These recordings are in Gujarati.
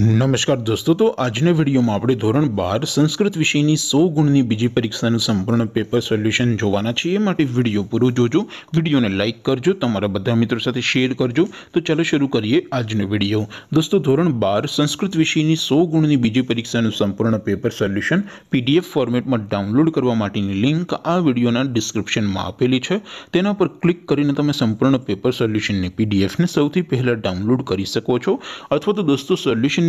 નોમસ્કાર દોસ્તો તો આજ ને વિડિયો માં આપણે ધોરણ 12 સંસ્કૃત વિષય ની 100 ગુણ ની બીજી પરીક્ષા નું સંપૂર્ણ પેપર સોલ્યુશન જોવાના છે માટે વિડિયો પૂરો જોજો વિડિયોને લાઈક કરજો તમારા બધા મિત્રો સાથે શેર કરજો તો ચાલો શરૂ કરીએ આજ નો વિડિયો દોસ્તો ધોરણ 12 સંસ્કૃત વિષય ની 100 ગુણ ની બીજી પરીક્ષા નું સંપૂર્ણ પેપર સોલ્યુશન PDF ફોર્મેટ માં ડાઉનલોડ કરવા માટે ની લિંક આ વિડિયો ના ડિસ્ક્રિપ્શન માં આપેલી છે તેના પર ક્લિક કરીને તમે સંપૂર્ણ પેપર સોલ્યુશન ને PDF માં સૌથી પહેલા ડાઉનલોડ કરી શકો છો અથવા તો દોસ્તો સોલ્યુશન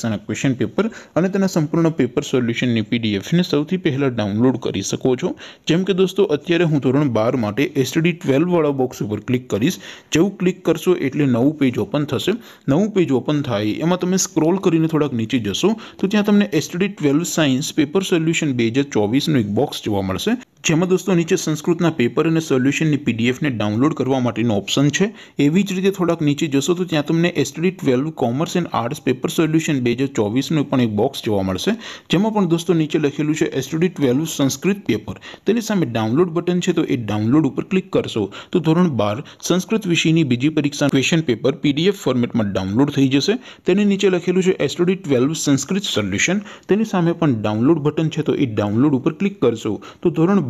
પરીક્ષાના ક્વેશ્ચન પેપર અને તેના સંપૂર્ણ પેપર સોલ્યુશનની પીડીએફને સૌથી પહેલાં ડાઉનલોડ કરી શકો છો જેમ કે દોસ્તો અત્યારે હું ધોરણ બાર માટે એસટીડી ટ્વેલ્વવાળા બોક્સ ઉપર ક્લિક કરીશ જેવું ક્લિક કરશો એટલે નવું પેજ ઓપન થશે નવું પેજ ઓપન થાય એમાં તમે સ્ક્રોલ કરીને થોડાક નીચે જશો તો ત્યાં તમને STD twelve science paper solution બે હજાર ચોવીસનું એક બોક્સ જોવા મળશે જેમ કે દોસ્તો નીચે સંસ્કૃતના પેપર અને સોલ્યુશનની પીડીએફ ને ડાઉનલોડ કરવાની ઓપ્શન છે એવી જ રીતે થોડક નીચે જશો તો ત્યાં તમને STD 12 commerce and arts paper solution 2024 નું પણ એક બોક્સ જોવા મળશે જેમાં પણ દોસ્તો નીચે લખેલું છે STD 12 સંસ્કૃત પેપર તેની સામે ડાઉનલોડ બટન છે તો એ ડાઉનલોડ ઉપર ક્લિક કરશો તો ધોરણ 12 સંસ્કૃત વિષયની બીજી પરીક્ષાનું ક્વેશ્ચન પેપર પીડીએફ ફોર્મેટમાં ડાઉનલોડ થઈ જશે તેની નીચે લખેલું છે STD 12 સંસ્કૃત સોલ્યુશન તેની સામે પણ ડાઉનલોડ બટન છે તો એ ડાઉનલોડ ઉપર ક્લિક કરશો તો ધોરણ